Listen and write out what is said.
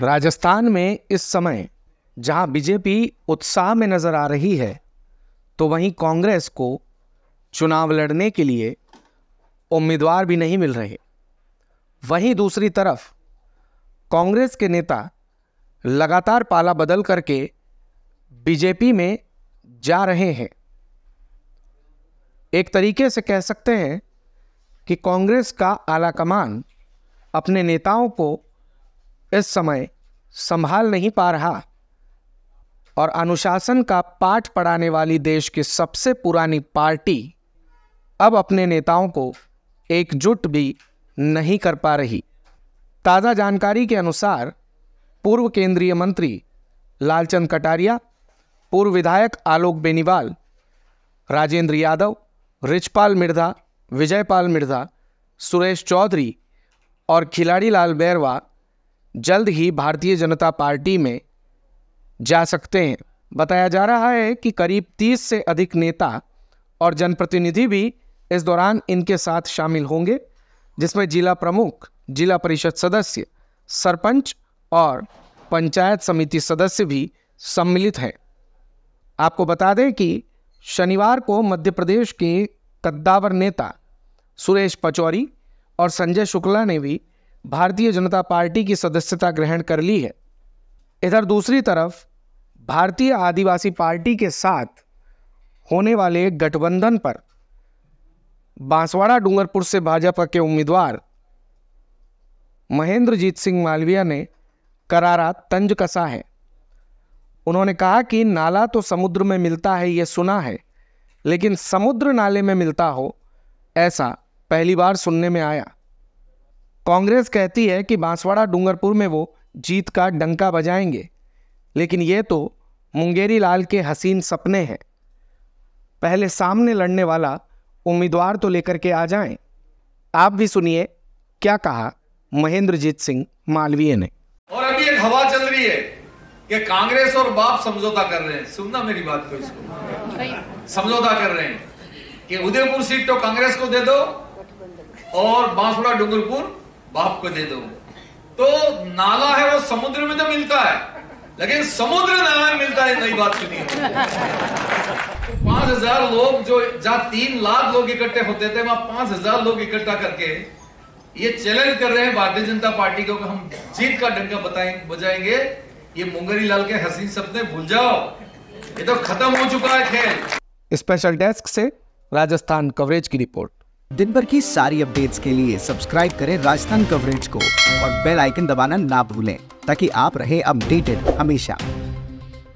राजस्थान में इस समय जहां बीजेपी उत्साह में नज़र आ रही है तो वहीं कांग्रेस को चुनाव लड़ने के लिए उम्मीदवार भी नहीं मिल रहे वहीं दूसरी तरफ कांग्रेस के नेता लगातार पाला बदल करके बीजेपी में जा रहे हैं एक तरीके से कह सकते हैं कि कांग्रेस का आलाकमान अपने नेताओं को इस समय संभाल नहीं पा रहा और अनुशासन का पाठ पढ़ाने वाली देश की सबसे पुरानी पार्टी अब अपने नेताओं को एकजुट भी नहीं कर पा रही ताज़ा जानकारी के अनुसार पूर्व केंद्रीय मंत्री लालचंद कटारिया पूर्व विधायक आलोक बेनीवाल राजेंद्र यादव रिचपाल मिर्धा विजयपाल मिर्धा सुरेश चौधरी और खिलाड़ी लाल बैरवा जल्द ही भारतीय जनता पार्टी में जा सकते हैं बताया जा रहा है कि करीब 30 से अधिक नेता और जनप्रतिनिधि भी इस दौरान इनके साथ शामिल होंगे जिसमें जिला प्रमुख जिला परिषद सदस्य सरपंच और पंचायत समिति सदस्य भी सम्मिलित हैं आपको बता दें कि शनिवार को मध्य प्रदेश के कद्दावर नेता सुरेश पचौरी और संजय शुक्ला ने भी भारतीय जनता पार्टी की सदस्यता ग्रहण कर ली है इधर दूसरी तरफ भारतीय आदिवासी पार्टी के साथ होने वाले गठबंधन पर बांसवाड़ा डूंगरपुर से भाजपा के उम्मीदवार महेंद्रजीत सिंह मालविया ने करारा तंज कसा है उन्होंने कहा कि नाला तो समुद्र में मिलता है ये सुना है लेकिन समुद्र नाले में मिलता हो ऐसा पहली बार सुनने में आया कांग्रेस कहती है कि बांसवाड़ा डूंगरपुर में वो जीत का डंका बजाएंगे लेकिन ये तो मुंगेरी लाल के हसीन सपने हैं पहले सामने लड़ने वाला उम्मीदवार तो लेकर के आ जाएं। आप भी सुनिए क्या कहा महेंद्रजीत सिंह मालवीय ने और अभी एक हवा चल रही है कि कांग्रेस और बाप समझौता कर रहे हैं सुनना मेरी बात को इसको समझौता कर रहे हैं कि उदयपुर सीट तो कांग्रेस को दे दो और बांसुड़ा डूंगरपुर बाप को दे दो तो नाला है वो समुद्र में तो मिलता है लेकिन समुद्र नाला में मिलता है नई बात सुनी पांच हजार लोग जो जहां तीन लाख लोग इकट्ठे होते थे वहां पांच हजार लोग इकट्ठा करके ये चैलेंज कर रहे हैं भारतीय जनता पार्टी को हम जीत का डंका बताए बजाएंगे ये मुंगरी लाल के हसीन सपने भूल जाओ ये तो खत्म हो चुका है खेल स्पेशल डेस्क से राजस्थान कवरेज की रिपोर्ट दिन भर की सारी अपडेट्स के लिए सब्सक्राइब करें राजस्थान कवरेज को और बेल आइकन दबाना ना भूलें ताकि आप रहे अपडेटेड हमेशा